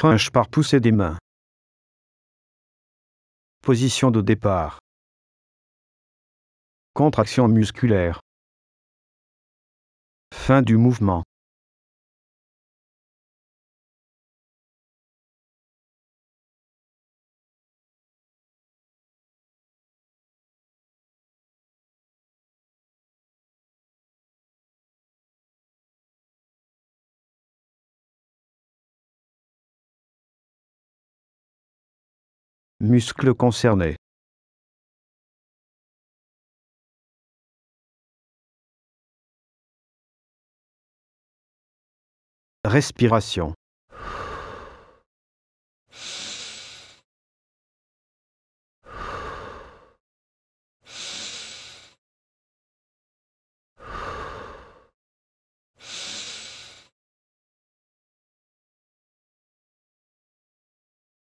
crunch par poussée des mains. Position de départ. Contraction musculaire. Fin du mouvement. muscles concernés Respiration